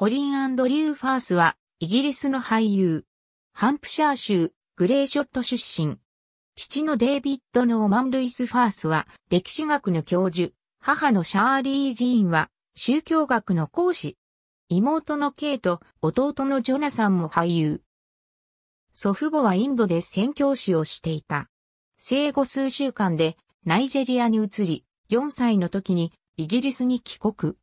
コリン・アンドリュー・ファースは、イギリスの俳優。ハンプシャー州、グレーショット出身。父のデイビッド・ノーマン・ルイス・ファースは、歴史学の教授。母のシャーリー・ジーンは、宗教学の講師。妹のケイと弟のジョナサンも俳優。祖父母はインドで宣教師をしていた。生後数週間でナイジェリアに移り、4歳の時にイギリスに帰国。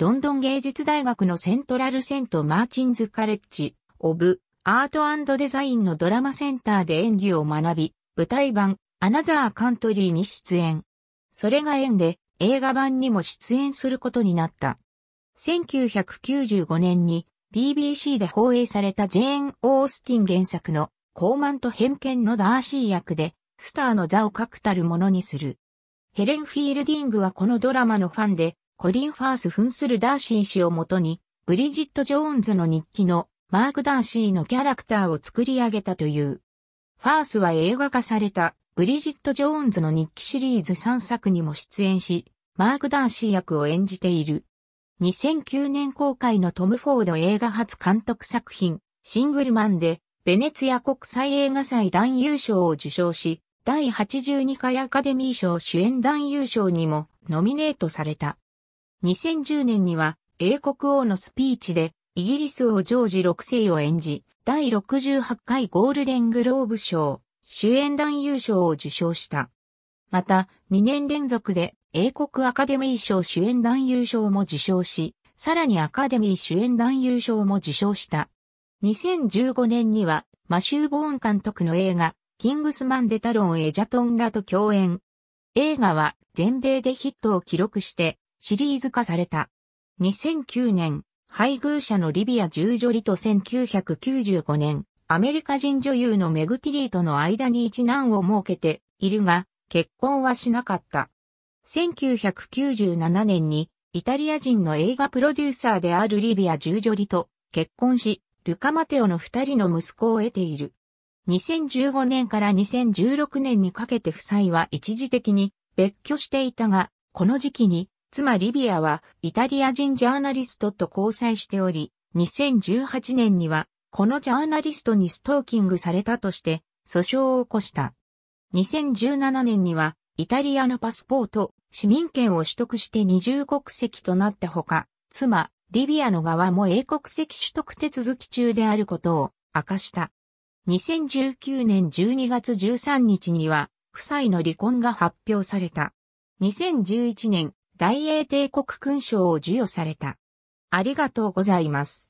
ロンドン芸術大学のセントラルセント・マーチンズ・カレッジ・オブ・アートデザインのドラマセンターで演技を学び、舞台版、アナザーカントリーに出演。それが縁で、映画版にも出演することになった。1995年に BBC で放映されたジェーン・オースティン原作の高慢と偏見のダーシー役で、スターの座を確たるものにする。ヘレン・フィールディングはこのドラマのファンで、コリン・ファース扮するダーシー氏をもとに、ブリジット・ジョーンズの日記のマーク・ダーシーのキャラクターを作り上げたという。ファースは映画化されたブリジット・ジョーンズの日記シリーズ3作にも出演し、マーク・ダーシー役を演じている。2009年公開のトム・フォード映画初監督作品、シングルマンで、ベネツィア国際映画祭男優賞を受賞し、第82回アカデミー賞主演男優賞にもノミネートされた。2010年には英国王のスピーチでイギリス王ジョージ6世を演じ、第68回ゴールデングローブ賞、主演男優賞を受賞した。また、2年連続で英国アカデミー賞主演男優賞も受賞し、さらにアカデミー主演男優賞も受賞した。2015年には、マシュー・ボーン監督の映画、キングスマン・デ・タロン・エジャトンらと共演。映画は全米でヒットを記録して、シリーズ化された。2009年、配偶者のリビアジュージョリと1995年、アメリカ人女優のメグティリーとの間に一難を設けているが、結婚はしなかった。1997年に、イタリア人の映画プロデューサーであるリビアジュージョリと結婚し、ルカ・マテオの二人の息子を得ている。2015年から2016年にかけて夫妻は一時的に別居していたが、この時期に妻リビアはイタリア人ジャーナリストと交際しており、2018年にはこのジャーナリストにストーキングされたとして訴訟を起こした。2017年にはイタリアのパスポート、市民権を取得して二重国籍となったほか、妻、リビアの側も英国籍取得手続き中であることを明かした。2019年12月13日には、夫妻の離婚が発表された。2011年、大英帝国勲章を授与された。ありがとうございます。